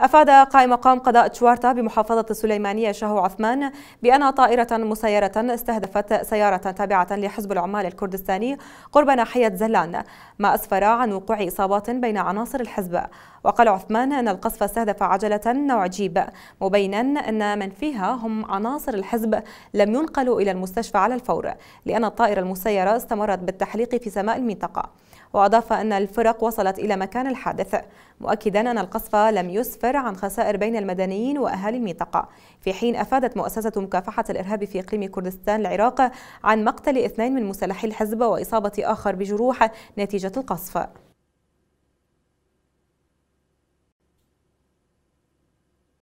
أفاد قائم مقام قضاء تشوارتا بمحافظة السليمانية شهو عثمان بأن طائرة مسيرة استهدفت سيارة تابعة لحزب العمال الكردستاني قرب ناحية زلان ما أسفر عن وقوع إصابات بين عناصر الحزب وقال عثمان أن القصف استهدف عجلة نوع جيب مبينا أن من فيها هم عناصر الحزب لم ينقلوا إلى المستشفى على الفور لأن الطائرة المسيرة استمرت بالتحليق في سماء المنطقة وأضاف أن الفرق وصلت إلى مكان الحادث مؤكدا أن القصف لم يسفر المخبرة عن خسائر بين المدنيين وأهالي المنطقة في حين أفادت مؤسسة مكافحة الإرهاب في إقليم كردستان العراق عن مقتل اثنين من مسلحي الحزب وإصابة آخر بجروح نتيجة القصف